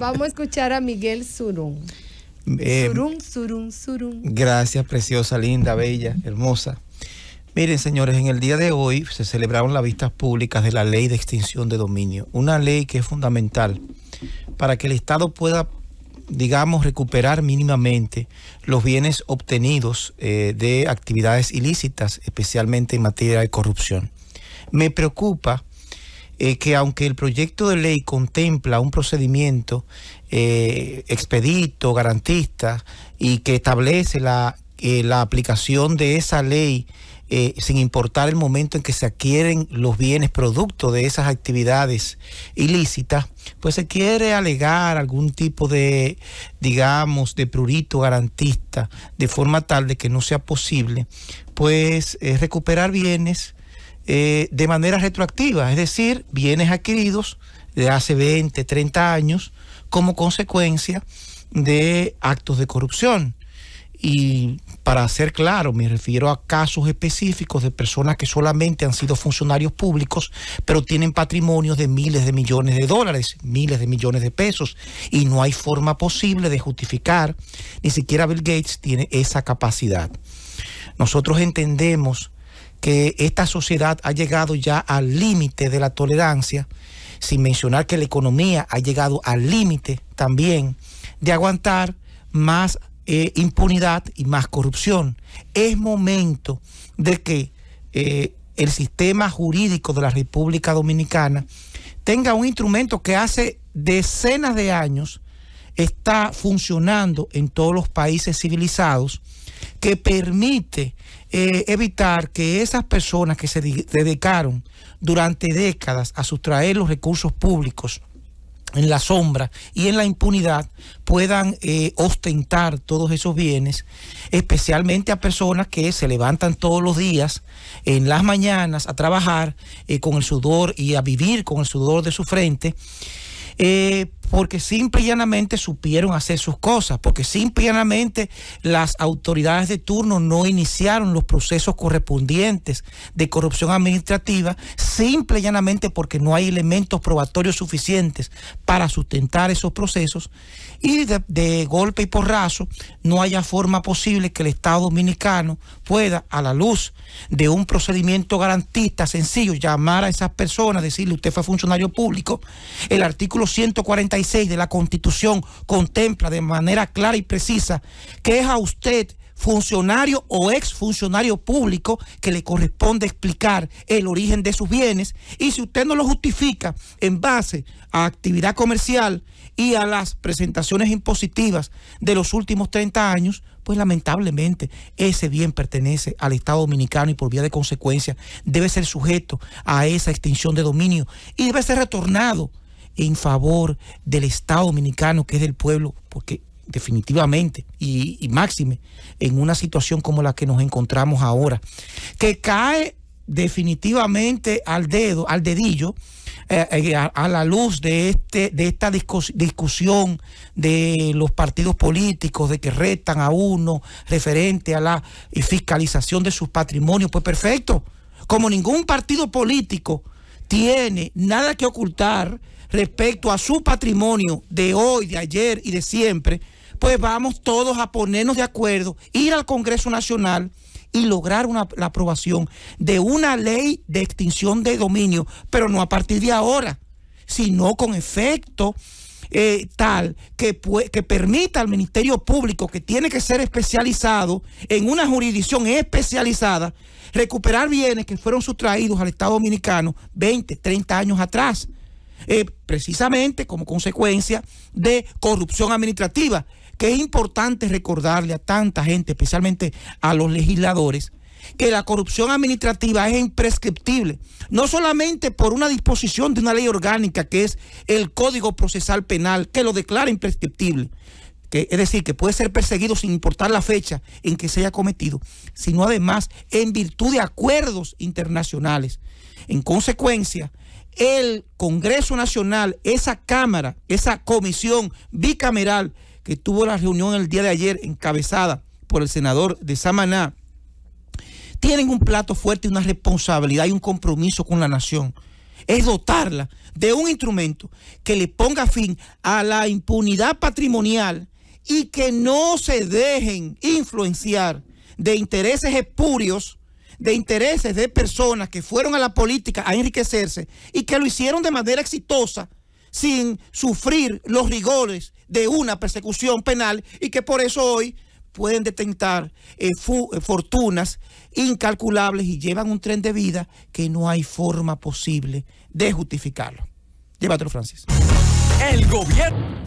vamos a escuchar a Miguel Surum. Eh, surún, Surun. Gracias, preciosa, linda, bella, hermosa. Miren, señores, en el día de hoy se celebraron las vistas públicas de la ley de extinción de dominio, una ley que es fundamental para que el Estado pueda, digamos, recuperar mínimamente los bienes obtenidos eh, de actividades ilícitas, especialmente en materia de corrupción. Me preocupa eh, que aunque el proyecto de ley contempla un procedimiento eh, expedito, garantista, y que establece la, eh, aplicación de esa ley, sin importar el momento en que se adquieren los bienes producto de esas actividades ilícitas, pues se quiere alegar algún tipo de, digamos, de prurito garantista, de forma tal de que no sea posible, pues recuperar bienes eh, de manera retroactiva, es decir, bienes adquiridos de hace 20, 30 años como consecuencia de actos de corrupción. Y para ser claro, me refiero a casos específicos de personas que solamente han sido funcionarios públicos, pero tienen patrimonios de miles de millones de dólares, miles de millones de pesos, y no hay forma posible de justificar, ni siquiera Bill Gates tiene esa capacidad. Nosotros entendemos que esta sociedad ha llegado ya al límite de la tolerancia, sin mencionar que la economía ha llegado al límite también de aguantar más eh, impunidad y más corrupción. Es momento de que eh, el sistema jurídico de la República Dominicana tenga un instrumento que hace decenas de años está funcionando en todos los países civilizados, que permite eh, evitar que esas personas que se dedicaron durante décadas a sustraer los recursos públicos en la sombra y en la impunidad puedan eh, ostentar todos esos bienes, especialmente a personas que se levantan todos los días en las mañanas a trabajar eh, con el sudor y a vivir con el sudor de su frente porque simple y llanamente supieron hacer sus cosas, porque simple y llanamente las autoridades de turno no iniciaron los procesos correspondientes de corrupción administrativa, simple y llanamente porque no hay elementos probatorios suficientes para sustentar esos procesos, y de, golpe y porrazo no haya forma posible que el Estado dominicano pueda, a la luz de un procedimiento garantista sencillo, llamar a esas personas, decirle usted fue funcionario público, el artículo 145 de la Constitución contempla de manera clara y precisa que es a usted funcionario o ex funcionario público que le corresponde explicar el origen de sus bienes y si usted no lo justifica en base a actividad comercial y a las presentaciones impositivas de los últimos 30 años, pues lamentablemente ese bien pertenece al Estado dominicano y por vía de consecuencia debe ser sujeto a esa extinción de dominio y debe ser retornado en favor del Estado dominicano, que es del pueblo, porque definitivamente y, máxime en una situación como la que nos encontramos ahora, que cae definitivamente al dedo, al dedillo, eh, eh, a, la luz de, este, de esta discusión de los partidos políticos, de que retan a uno referente a la fiscalización de sus patrimonios, pues perfecto, como ningún partido político tiene nada que ocultar respecto a su patrimonio de hoy, de ayer y de siempre, pues vamos todos a ponernos de acuerdo, ir al Congreso Nacional y lograr la aprobación de una ley de extinción de dominio, pero no a partir de ahora, sino con efecto eh, tal que, que permita al Ministerio Público, que tiene que ser especializado en una jurisdicción especializada, recuperar bienes que fueron sustraídos al Estado Dominicano 20, 30 años atrás. Eh, precisamente como consecuencia de corrupción administrativa, que es importante recordarle a tanta gente, especialmente a los legisladores, que la corrupción administrativa es imprescriptible, no solamente por una disposición de una ley orgánica que es el Código Procesal Penal, que lo declara imprescriptible, que, es decir, que puede ser perseguido sin importar la fecha en que se haya cometido, sino además en virtud de acuerdos internacionales. En consecuencia, el Congreso Nacional, esa Cámara, esa comisión bicameral que tuvo la reunión el día de ayer encabezada por el senador de Samaná, tienen un plato fuerte y una responsabilidad y un compromiso con la nación. Es dotarla de un instrumento que le ponga fin a la impunidad patrimonial y que no se dejen influenciar de intereses espurios, de intereses de personas que fueron a la política a enriquecerse y que lo hicieron de manera exitosa sin sufrir los rigores de una persecución penal y que por eso hoy pueden detentar eh, eh, fortunas incalculables y llevan un tren de vida que no hay forma posible de justificarlo. Llévatelo, Francis. El gobierno.